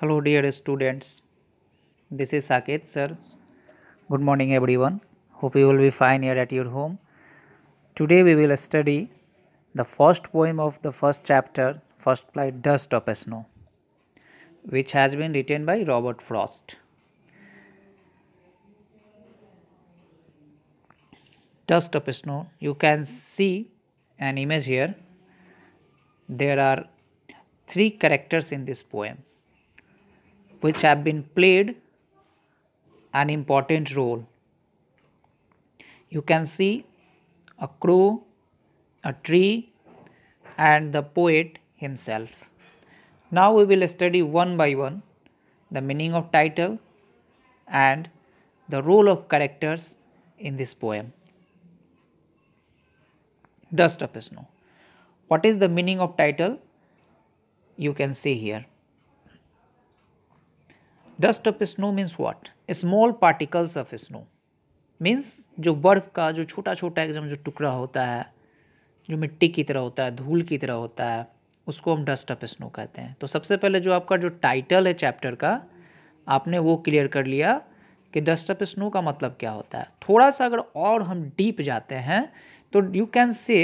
hello dear students this is saket sir good morning everyone hope you will be fine here at your home today we will study the first poem of the first chapter first flight dust of snow which has been written by robert frost dust of snow you can see an image here there are three characters in this poem which have been played an important role. You can see a crow, a tree, and the poet himself. Now we will study one by one the meaning of title and the role of characters in this poem. Dust of Snow. What is the meaning of title? You can see here. Dust of snow means what small particles of snow means जो बर्फ़ का जो छोटा छोटा एकदम जो टुकड़ा होता है जो मिट्टी की तरह होता है धूल की तरह होता है उसको हम डस्ट ऑफ स्नो कहते हैं तो सबसे पहले जो आपका जो टाइटल है चैप्टर का आपने वो क्लियर कर लिया कि डस्ट ऑफ स्नो का मतलब क्या होता है थोड़ा सा अगर और हम डीप जाते हैं तो you can say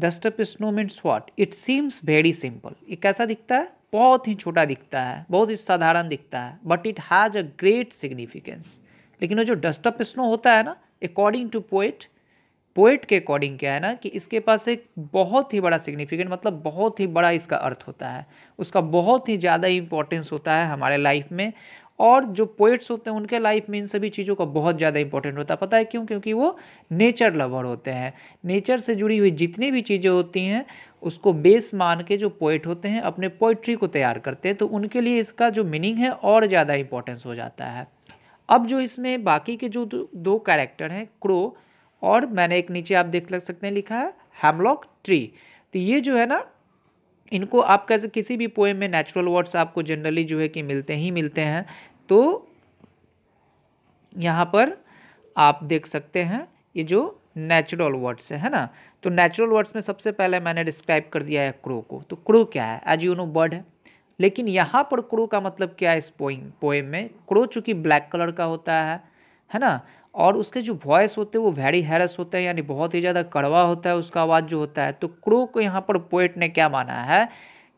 dust of snow means what it seems very simple ये कैसा दिखता है बहुत ही छोटा दिखता है बहुत ही साधारण दिखता है but it has a great significance लेकिन वो जो डस्ट ऑफ स्नो होता है ना अकॉर्डिंग टू पोइट पोइट के अकॉर्डिंग क्या है ना कि इसके पास एक बहुत ही बड़ा सिग्निफिकेंट मतलब बहुत ही बड़ा इसका अर्थ होता है उसका बहुत ही ज़्यादा इंपॉर्टेंस होता है हमारे लाइफ में और जो पोइट्स होते हैं उनके लाइफ में इन सभी चीज़ों का बहुत ज़्यादा इंपॉर्टेंट होता है पता है क्यों क्योंकि वो नेचर लवर होते हैं नेचर से जुड़ी हुई जितनी भी चीज़ें होती हैं उसको बेस मान के जो पोइट होते हैं अपने पोइट्री को तैयार करते हैं तो उनके लिए इसका जो मीनिंग है और ज़्यादा इम्पोर्टेंस हो जाता है अब जो इसमें बाकी के जो दो कैरेक्टर हैं क्रो और मैंने एक नीचे आप देख लग सकते हैं लिखा है हेमलॉक ट्री तो ये जो है ना इनको आप कैसे किसी भी पोएम में नेचुरल वर्ड्स आपको जनरली जो है कि मिलते ही मिलते हैं तो यहाँ पर आप देख सकते हैं ये जो नेचुरल वर्ड्स से है ना तो नेचुरल वर्ड्स में सबसे पहले मैंने डिस्क्राइब कर दिया है क्रो को तो क्रो क्या है एज यू नो बर्ड है लेकिन यहाँ पर क्रो का मतलब क्या है इस पोइम पोएम में क्रो चूँकि ब्लैक कलर का होता है है ना और उसके जो वॉयस होते हैं वो वेरी हैरस होते हैं यानी बहुत ही ज़्यादा कड़वा होता है उसका आवाज़ जो होता है तो क्रो को यहाँ पर पोइट ने क्या माना है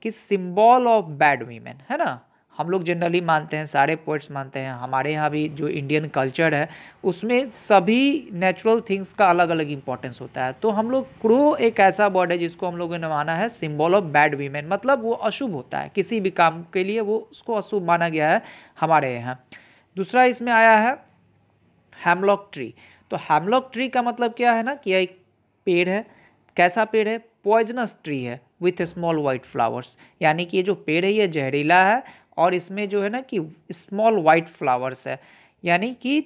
कि सिम्बॉल ऑफ बैड वीमेन है ना हम लोग जनरली मानते हैं सारे पोइट्स मानते हैं हमारे यहाँ भी जो इंडियन कल्चर है उसमें सभी नेचुरल थिंग्स का अलग अलग इंपॉर्टेंस होता है तो हम लोग क्रो एक ऐसा वर्ड है जिसको हम लोगों ने माना है सिम्बॉल ऑफ बैड वीमेन मतलब वो अशुभ होता है किसी भी काम के लिए वो उसको अशुभ माना गया है हमारे यहाँ दूसरा इसमें आया है हेमलॉक ट्री तो हेमलॉक ट्री का मतलब क्या है ना कि एक पेड़ है कैसा पेड़ है पॉइजनस ट्री है विथ स्मॉल वाइट फ्लावर्स यानी कि ये जो पेड़ है ये जहरीला है और इसमें जो है ना कि स्मॉल वाइट फ्लावर्स है यानी कि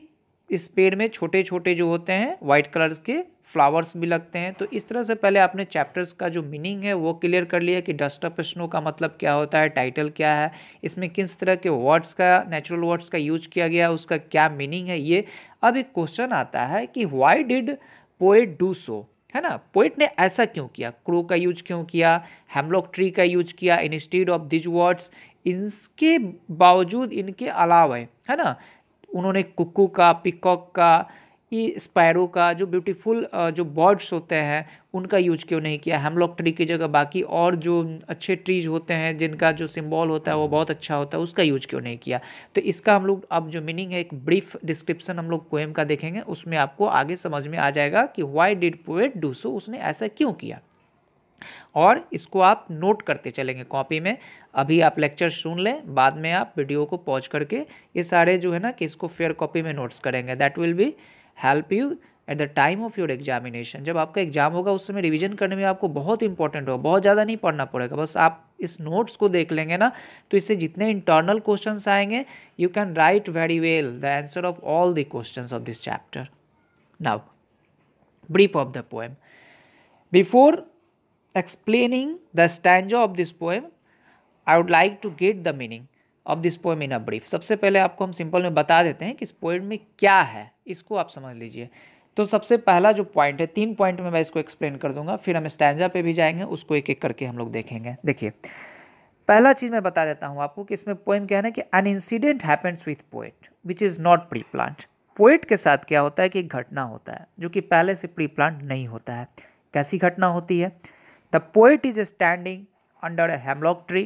इस पेड़ में छोटे छोटे जो होते हैं वाइट कलर्स के फ्लावर्स भी लगते हैं तो इस तरह से पहले आपने चैप्टर्स का जो मीनिंग है वो क्लियर कर लिया कि डस्ट ऑफ स्नो का मतलब क्या होता है टाइटल क्या है इसमें किस तरह के वर्ड्स का नेचुरल वर्ड्स का यूज किया गया उसका क्या मीनिंग है ये अब एक क्वेश्चन आता है कि why did poet do so है ना पोइट ने ऐसा क्यों किया क्रो का यूज क्यों किया हेमलॉक ट्री का यूज किया इंस्टीड ऑफ दिज वर्ड्स इनके बावजूद इनके अलावा है है ना उन्होंने कुकू का पिकॉक का स्पायरो का जो ब्यूटीफुल जो बर्ड्स होते हैं उनका यूज क्यों नहीं किया हेमलॉक ट्री की जगह बाकी और जो अच्छे ट्रीज होते हैं जिनका जो सिम्बॉल होता है वो बहुत अच्छा होता है उसका यूज क्यों नहीं किया तो इसका हम लोग अब जो मीनिंग है एक ब्रीफ डिस्क्रिप्शन हम लोग पोएम का देखेंगे उसमें आपको आगे समझ में आ जाएगा कि why did poet do so उसने ऐसा क्यों किया और इसको आप नोट करते चलेंगे कॉपी में अभी आप लेक्चर सुन लें बाद में आप वीडियो को पॉज करके ये सारे जो है ना कि इसको फेयर कॉपी में नोट्स करेंगे that will be help you at the time of your examination जब आपका एग्जाम होगा उस समय रिविजन करने में आपको बहुत इंपॉर्टेंट होगा बहुत ज़्यादा नहीं पढ़ना पड़ेगा बस आप इस नोट्स को देख लेंगे ना तो इससे जितने इंटरनल क्वेश्चन आएंगे you can write very well the answer of all the question of this chapter now brief of the poem before explaining the stanza of this poem I would like to get the meaning of this poem in a brief सबसे पहले आपको हम simple में बता देते हैं कि इस पोएम में क्या है इसको आप समझ लीजिए तो सबसे पहला जो पॉइंट है तीन पॉइंट में मैं इसको एक्सप्लेन कर दूंगा फिर हम स्टैंडा पे भी जाएंगे उसको एक एक करके हम लोग देखेंगे देखिए पहला चीज़ मैं बता देता हूँ आपको कि इसमें पोएम क्या है ना कि an incident happens with poet which is not pre planned poet के साथ क्या होता है कि एक घटना होता है जो कि पहले से प्री प्लान नहीं होता है कैसी घटना होती है the poet is standing under a hemlock tree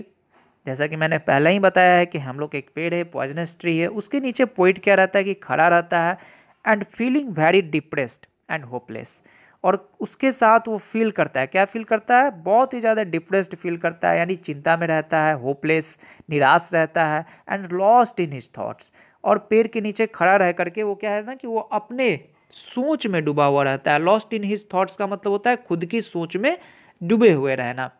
जैसा कि मैंने पहले ही बताया है कि हेमलॉक एक पेड़ है पॉइजनस ट्री है उसके नीचे पोइट क्या रहता है कि खड़ा रहता है and feeling very depressed and hopeless और उसके साथ वो फील करता है क्या फील करता है बहुत ही ज़्यादा डिप्रेस्ड फील करता है यानी चिंता में रहता है होपलेस निराश रहता है and lost in his thoughts और पेड़ के नीचे खड़ा रह करके वो क्या है ना कि वो अपने सोच में डूबा हुआ रहता है लॉस्ट इन हिज थाट्स का मतलब होता है खुद की सोच में डूबे हुए रहना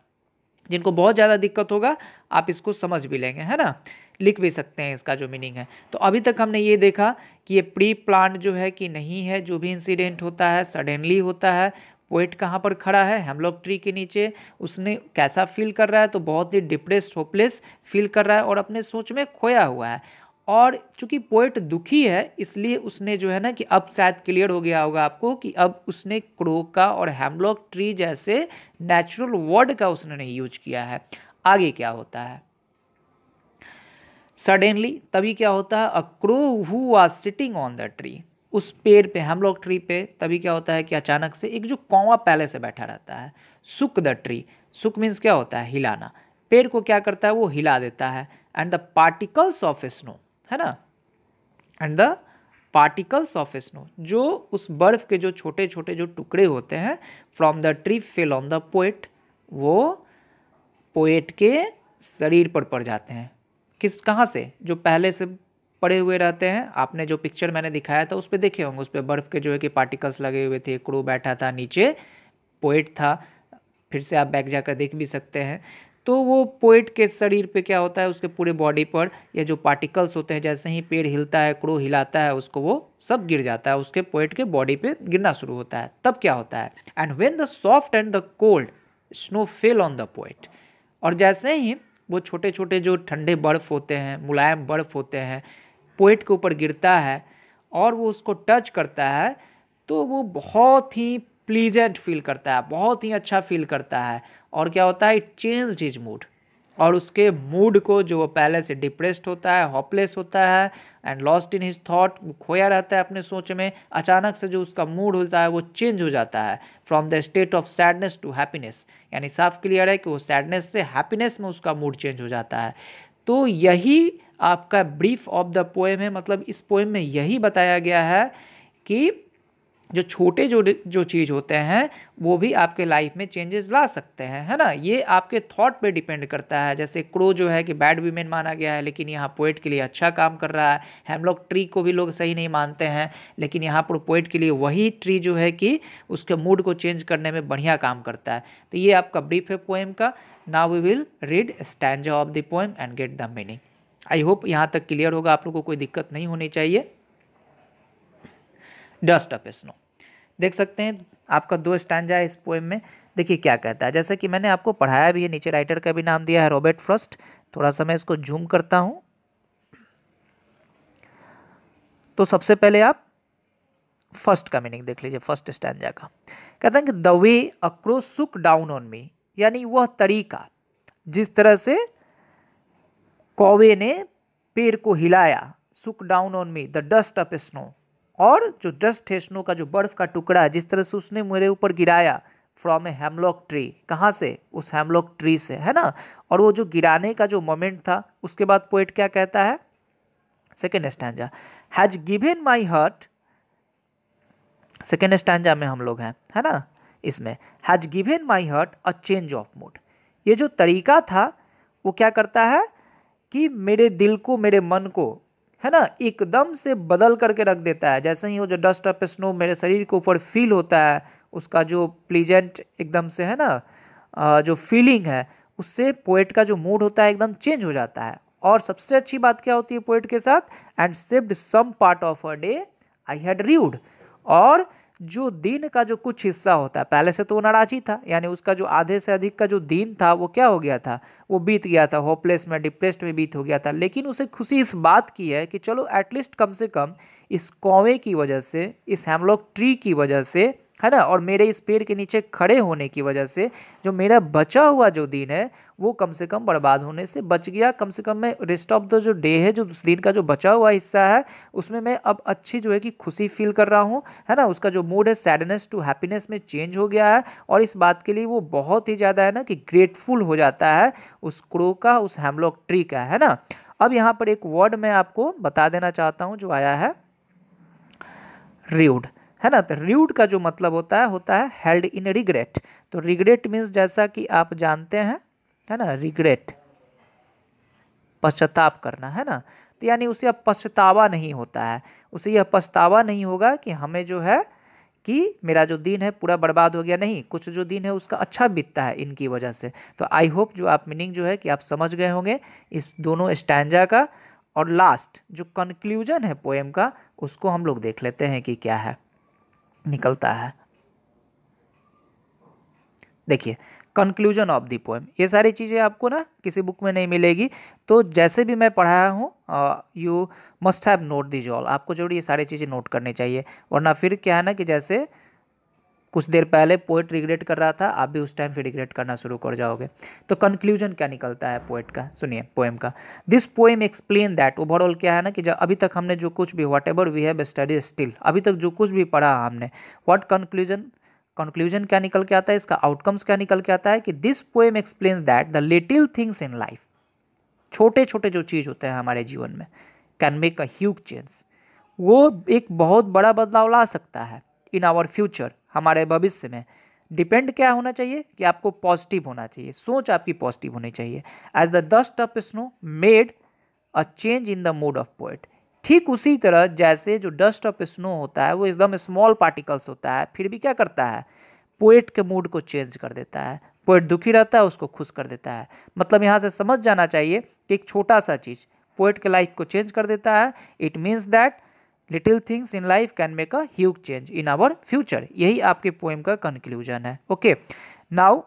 जिनको बहुत ज़्यादा दिक्कत होगा आप इसको समझ भी लेंगे है ना लिख भी सकते हैं इसका जो मीनिंग है तो अभी तक हमने ये देखा कि ये प्री प्लान जो है कि नहीं है जो भी इंसिडेंट होता है सडनली होता है पोइट कहाँ पर खड़ा है हेमलॉक ट्री के नीचे उसने कैसा फील कर रहा है तो बहुत ही डिप्रेस होपलेस फील कर रहा है और अपने सोच में खोया हुआ है और चूंकि पोइट दुखी है इसलिए उसने जो है ना कि अब शायद क्लियर हो गया होगा आपको कि अब उसने क्रो का और हेमलॉक ट्री जैसे नेचुरल वर्ड का उसने नहीं यूज किया है आगे क्या होता है सडनली तभी क्या होता है a crow who are sitting on the tree उस पेड़ पे हेमलॉक ट्री पे तभी क्या होता है कि अचानक से एक जो कौवा पहले से बैठा रहता है सुक द ट्री सुक मीन्स क्या होता है हिलाना पेड़ को क्या करता है वो हिला देता है and the particles of snow है ना and the particles of snow जो उस बर्फ के जो छोटे छोटे जो टुकड़े होते हैं from the tree fell on the poet वो पोएट के शरीर पर पड़ जाते हैं किस कहाँ से जो पहले से पड़े हुए रहते हैं आपने जो पिक्चर मैंने दिखाया था उस पर देखे होंगे उस पर बर्फ़ के जो है कि पार्टिकल्स लगे हुए थे क्रू बैठा था नीचे पोएट था फिर से आप बैक जाकर देख भी सकते हैं तो वो पोइट के शरीर पे क्या होता है उसके पूरे बॉडी पर ये जो पार्टिकल्स होते हैं जैसे ही पेड़ हिलता है क्रो हिलाता है उसको वो सब गिर जाता है उसके पोइट के बॉडी पे गिरना शुरू होता है तब क्या होता है and when the soft and the cold snow fell on the poet और जैसे ही वो छोटे छोटे जो ठंडे बर्फ़ होते हैं मुलायम बर्फ़ होते हैं पोइट के ऊपर गिरता है और वो उसको टच करता है तो वो बहुत ही प्लीजेंट फील करता है बहुत ही अच्छा फील करता है और क्या होता है इट चेंज हिज मूड और उसके मूड को जो वो पहले से डिप्रेस्ड होता है होपलेस होता है and lost in his thought खोया रहता है अपने सोच में अचानक से जो उसका मूड होता है वो चेंज हो जाता है from the state of sadness to happiness यानी साफ क्लियर है कि वो सैडनेस से हैप्पीनेस में उसका मूड चेंज हो जाता है तो यही आपका ब्रीफ ऑफ द पोएम है मतलब इस पोएम में यही बताया गया है कि जो छोटे जो जो चीज़ होते हैं वो भी आपके लाइफ में चेंजेस ला सकते हैं है ना ये आपके थॉट पे डिपेंड करता है जैसे क्रो जो है कि बैड वीमेन माना गया है लेकिन यहाँ पोइट के लिए अच्छा काम कर रहा है हम लोग ट्री को भी लोग सही नहीं मानते हैं लेकिन यहाँ पर पोइट के लिए वही ट्री जो है कि उसके मूड को चेंज करने में बढ़िया काम करता है तो ये आपका ब्रीफ है पोएम का now we will read stanza of the poem and get the meaning I hope यहाँ तक क्लियर होगा आप लोग को कोई दिक्कत नहीं होनी चाहिए डस्ट ऑफ स्नो देख सकते हैं आपका दो स्टैंडा है इस पोएम में देखिए क्या कहता है जैसे कि मैंने आपको पढ़ाया भी है नीचे राइटर का भी नाम दिया है रॉबर्ट फ्रस्ट थोड़ा सा मैं इसको जूम करता हूँ तो सबसे पहले आप फर्स्ट का मीनिंग देख लीजिए फर्स्ट स्टैंडा का कहते हैं कि the way a crow shook down on me यानी वह तरीका जिस तरह से कौवे ने पेड़ को हिलाया shook down on me the dust of snow और जो डस्ट है स्नो का जो बर्फ़ का टुकड़ा है जिस तरह से उसने मेरे ऊपर गिराया फ्रॉम ए हेमलॉक ट्री कहाँ से उस हेमलॉक ट्री से है ना और वो जो गिराने का जो मोमेंट था उसके बाद पोइट क्या कहता है second stanza has given my heart second stanza में हम लोग हैं है ना इसमें has given my heart a change of mood ये जो तरीका था वो क्या करता है कि मेरे दिल को मेरे मन को है ना एकदम से बदल करके रख देता है जैसे ही वो जो डस्ट ऑफ स्नो मेरे शरीर के ऊपर फील होता है उसका जो प्लीजेंट एकदम से है ना जो फीलिंग है उससे पोइट का जो मूड होता है एकदम चेंज हो जाता है और सबसे अच्छी बात क्या होती है पोइट के साथ and saved some part of a day I had read और जो दिन का जो कुछ हिस्सा होता है पहले से तो वो नाराज़ी था यानी उसका जो आधे से अधिक का जो दिन था वो क्या हो गया था वो बीत गया था होपलेस में डिप्रेस्ड में बीत हो गया था लेकिन उसे खुशी इस बात की है कि चलो एटलीस्ट कम से कम इस कौवे की वजह से इस हेमलॉक ट्री की वजह से है ना और मेरे इस पेड़ के नीचे खड़े होने की वजह से जो मेरा बचा हुआ जो दिन है वो कम से कम बर्बाद होने से बच गया कम से कम मैं रेस्ट ऑफ द जो डे है जो उस दिन का जो बचा हुआ हिस्सा है उसमें मैं अब अच्छी जो है कि खुशी फील कर रहा हूँ है ना उसका जो मूड है सैडनेस टू हैप्पीनेस में चेंज हो गया है और इस बात के लिए वो बहुत ही ज़्यादा है ना कि ग्रेटफुल हो जाता है उस क्रो का उस हेमलॉक ट्री का है ना अब यहाँ पर एक वर्ड मैं आपको बता देना चाहता हूँ जो आया है रेउड है ना तो र्यूड का जो मतलब होता है होता है हेल्ड इन रिग्रेट तो रिग्रेट मीन्स जैसा कि आप जानते हैं है ना रिग्रेट पश्चाताप करना है ना तो यानी उसे अब पछतावा नहीं होता है उसे यह पछतावा नहीं होगा कि हमें जो है कि मेरा जो दिन है पूरा बर्बाद हो गया नहीं कुछ जो दिन है उसका अच्छा बीतता है इनकी वजह से तो आई होप जो आप मीनिंग जो है कि आप समझ गए होंगे इस दोनों स्टैंडा का और लास्ट जो कंक्लूजन है पोएम का उसको हम लोग देख लेते हैं कि क्या है निकलता है देखिए कंक्लूजन ऑफ दी पोएम ये सारी चीज़ें आपको ना किसी बुक में नहीं मिलेगी तो जैसे भी मैं पढ़ाया हूँ you must have note these all आपको जरूर ये सारी चीज़ें नोट करनी चाहिए वरना फिर क्या है ना कि जैसे कुछ देर पहले पोइट रिग्रेट कर रहा था आप भी उस टाइम फिर रिग्रेट करना शुरू कर जाओगे तो कंक्लूजन क्या निकलता है पोइट का सुनिए पोएम का this poem explain that overall क्या है ना कि जब अभी तक हमने जो कुछ भी whatever we have study still अभी तक जो कुछ भी पढ़ा हमने वॉट कंक्लूजन कंक्लूजन क्या निकल के आता है इसका आउटकम्स क्या निकल के आता है कि this poem explain that the little things in life छोटे छोटे जो चीज़ होते हैं हमारे जीवन में can make a huge change वो एक बहुत बड़ा बदलाव ला सकता है इन आवर फ्यूचर हमारे भविष्य में डिपेंड क्या होना चाहिए कि आपको पॉजिटिव होना चाहिए सोच आपकी पॉजिटिव होनी चाहिए as the dust of snow made a change in the mood of poet ठीक उसी तरह जैसे जो डस्ट ऑफ स्नो होता है वो एकदम स्मॉल पार्टिकल्स होता है फिर भी क्या करता है पोइट के मूड को चेंज कर देता है पोएट दुखी रहता है उसको खुश कर देता है मतलब यहाँ से समझ जाना चाहिए कि एक छोटा सा चीज़ पोइट के लाइफ को चेंज कर देता है it means that little things in life can make a huge change in our future यही आपके पोएम का कंक्लूजन है ओके okay. नाउ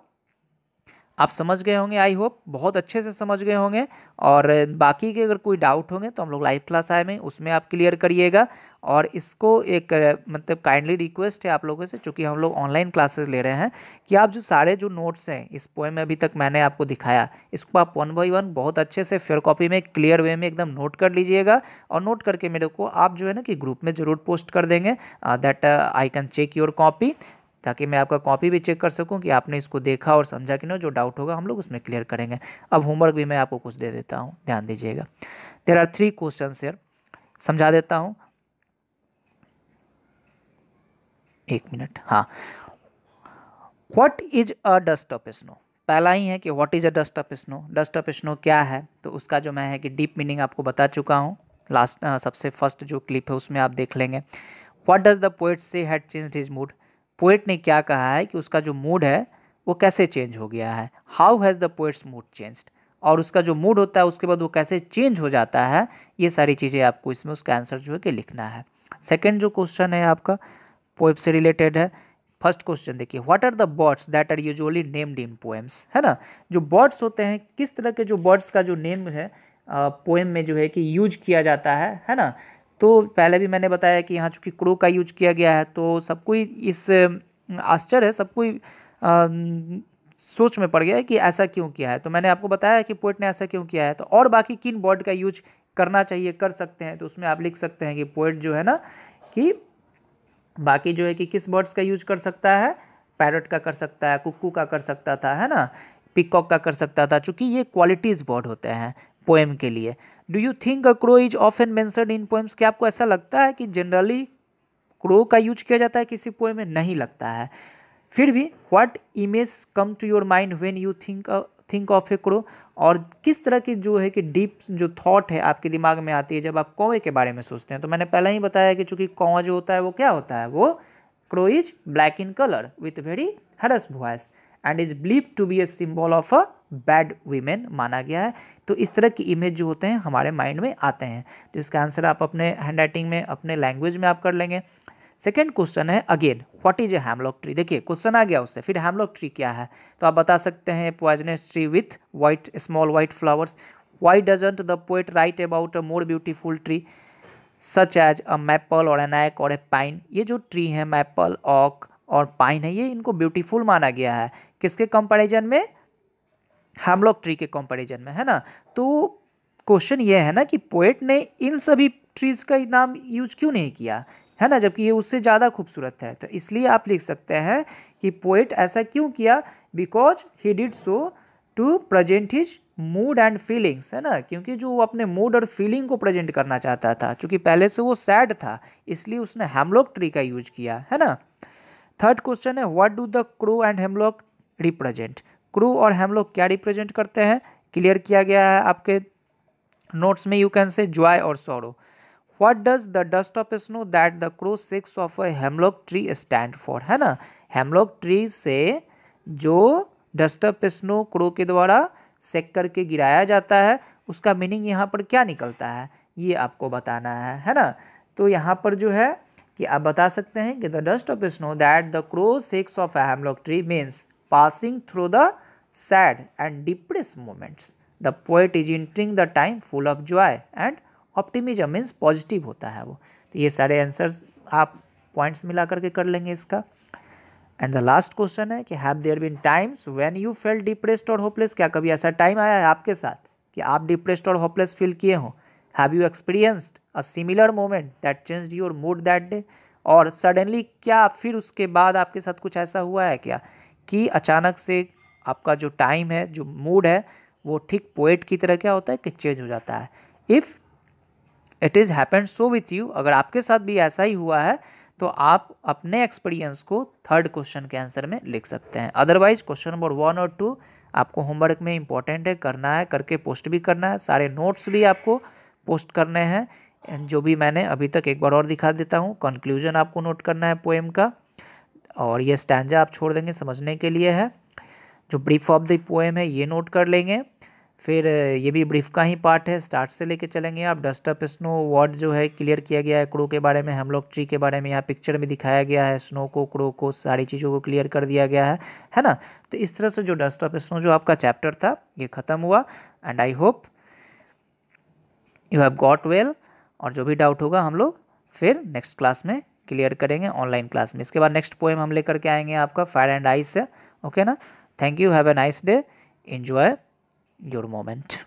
आप समझ गए होंगे आई होप बहुत अच्छे से समझ गए होंगे और बाकी के अगर कोई डाउट होंगे तो हम लोग लाइव क्लास आए में उसमें आप क्लियर करिएगा और इसको एक मतलब काइंडली रिक्वेस्ट है आप लोगों से चूँकि हम लोग ऑनलाइन क्लासेस ले रहे हैं कि आप जो सारे जो नोट्स हैं इस पोएम में अभी तक मैंने आपको दिखाया इसको आप वन बाई वन बहुत अच्छे से फेयर कॉपी में क्लियर वे में एकदम नोट कर लीजिएगा और नोट करके मेरे को आप जो है ना कि ग्रुप में ज़रूर पोस्ट कर देंगे that I can check your copy ताकि मैं आपका कॉपी भी चेक कर सकूं कि आपने इसको देखा और समझा कि ना जो डाउट होगा हम लोग उसमें क्लियर करेंगे अब होमवर्क भी मैं आपको कुछ दे देता हूँ ध्यान दीजिएगा there are three question sir समझा देता हूँ एक मिनट हाँ what is a dust of snow पहला ही है कि what is a dust of snow dust of snow क्या है तो उसका जो मैं है कि डीप मीनिंग आपको बता चुका हूँ लास्ट सबसे फर्स्ट जो क्लिप है उसमें आप देख लेंगे what does the poet say had change his mood poet ने क्या कहा है कि उसका जो मूड है वो कैसे चेंज हो गया है how has the poet's mood change और उसका जो मूड होता है उसके बाद वो कैसे चेंज हो जाता है ये सारी चीज़ें आपको इसमें उसका आंसर जो है कि लिखना है सेकेंड जो क्वेश्चन है आपका पोएम से रिलेटेड है फर्स्ट क्वेश्चन देखिए what are the birds that are usually named in poems है ना जो बर्ड्स होते हैं किस तरह के जो बर्ड्स का जो नेम है पोएम में जो है कि यूज किया जाता है है ना तो पहले भी मैंने बताया कि यहाँ चूँकि क्रो का यूज किया गया है तो सबको इस आश्चर्य है सबको सोच में पड़ गया है कि ऐसा क्यों किया है तो मैंने आपको बताया कि पोइट ने ऐसा क्यों किया है तो और बाकी किन बर्ड का यूज करना चाहिए कर सकते हैं तो उसमें आप लिख सकते हैं कि पोइट जो है ना कि बाकी जो है कि किस बर्ड्स का यूज कर सकता है पैरट का कर सकता है कुक्कू का कर सकता था है ना पिकॉक का कर सकता था चूँकि ये क्वालिटीज़ बर्ड होते हैं पोएम के लिए do you think a crow is often mentioned इन पोएम्स क्या आपको ऐसा लगता है कि जनरली क्रो का यूज किया जाता है किसी पोएम में नहीं लगता है फिर भी what image come to your mind when you think a think of a crow और किस तरह की जो है कि डीप जो थॉट है आपके दिमाग में आती है जब आप कौए के बारे में सोचते हैं तो मैंने पहले ही बताया कि चूंकि कौवा जो होता है वो क्या होता है वो crow is black in colour with very harsh voice and is believe to be a symbol of a bad omen माना गया है तो इस तरह की इमेज जो होते हैं हमारे माइंड में आते हैं तो इसका आंसर आप अपने हैंड राइटिंग में अपने लैंग्वेज में आप कर लेंगे सेकेंड क्वेश्चन है again what is a hemlock tree देखिए क्वेश्चन आ गया उससे फिर हैमलॉक ट्री क्या है तो आप बता सकते हैं poisonous tree with white small white flowers why doesn't the poet write about a more beautiful tree such as a maple or an oak और ए पाइन ये जो ट्री है मैपल ऑक और पाइन है ये इनको ब्यूटीफुल माना गया है किसके कंपेरिजन में हेमलॉक ट्री के कंपेरिजन में है ना तो क्वेश्चन ये है ना कि पोएट ने इन सभी ट्रीज़ का नाम यूज क्यों नहीं किया है ना जबकि ये उससे ज़्यादा खूबसूरत है तो इसलिए आप लिख सकते हैं कि पोइट ऐसा क्यों किया because he did so to present his mood and feelings है ना क्योंकि जो वो अपने मूड और फीलिंग को प्रेजेंट करना चाहता था चूँकि पहले से वो सैड था इसलिए उसने हेमलॉक ट्री का यूज किया है ना थर्ड क्वेश्चन है what do the crow and hemlock represent crow और हेमलॉक क्या रिप्रेजेंट करते हैं क्लियर किया गया है आपके नोट्स में यू कैन से जॉय और sorrow what does the dust of snow that the crow shook off a hemlock tree stand for है ना हेमलॉक ट्री से जो डस्ट ऑफ स्नो क्रो के द्वारा सेक करके गिराया जाता है उसका मीनिंग यहाँ पर क्या निकलता है ये आपको बताना है है ना तो यहाँ पर जो है कि आप बता सकते हैं कि the dust of snow that the crow shook off a hemlock tree means passing through the sad and depress moments the poet is entering the time full of joy and optimism means positive होता है वो तो ये सारे answers आप points मिला करके कर लेंगे इसका एंड द लास्ट क्वेश्चन है कि have there been times when you felt depressed और होपलेस क्या कभी ऐसा टाइम आया है आपके साथ कि आप डिप्रेस्ड और होपलेस फील किए हो have you experienced a similar moment that change your mood that day और सडनली क्या फिर उसके बाद आपके साथ कुछ ऐसा हुआ है क्या कि अचानक से आपका जो टाइम है जो मूड है वो ठीक पोएट की तरह क्या होता है कि चेंज हो जाता है if it is happen so with you अगर आपके साथ भी ऐसा ही हुआ है तो आप अपने एक्सपीरियंस को थर्ड क्वेश्चन के आंसर में लिख सकते हैं अदरवाइज क्वेश्चन नंबर वन और टू आपको होमवर्क में इंपॉर्टेंट है करना है करके पोस्ट भी करना है सारे नोट्स भी आपको पोस्ट करने हैं जो भी मैंने अभी तक एक बार और दिखा देता हूँ कंक्लूजन आपको नोट करना है पोएम का और ये स्टैंड आप छोड़ देंगे समझने के लिए है जो ब्रीफ ऑफ द पोएम है ये नोट कर लेंगे फिर ये भी ब्रीफ का ही पार्ट है स्टार्ट से लेके चलेंगे आप डस्ट अप स्नो वर्ड जो है क्लियर किया गया है क्रो के बारे में हम लोग ट्री के बारे में यहाँ पिक्चर में दिखाया गया है स्नो को क्रो को सारी चीज़ों को क्लियर कर दिया गया है है ना तो इस तरह से जो डस्ट ऑफ स्नो जो आपका चैप्टर था ये ख़त्म हुआ and I hope you have got well और जो भी डाउट होगा हम लोग फिर नेक्स्ट क्लास में क्लियर करेंगे ऑनलाइन क्लास में इसके बाद नेक्स्ट पोएम हम लेकर के आएंगे आपका फायर एंड आइस से ओके ना thank you have a nice day enjoy your moment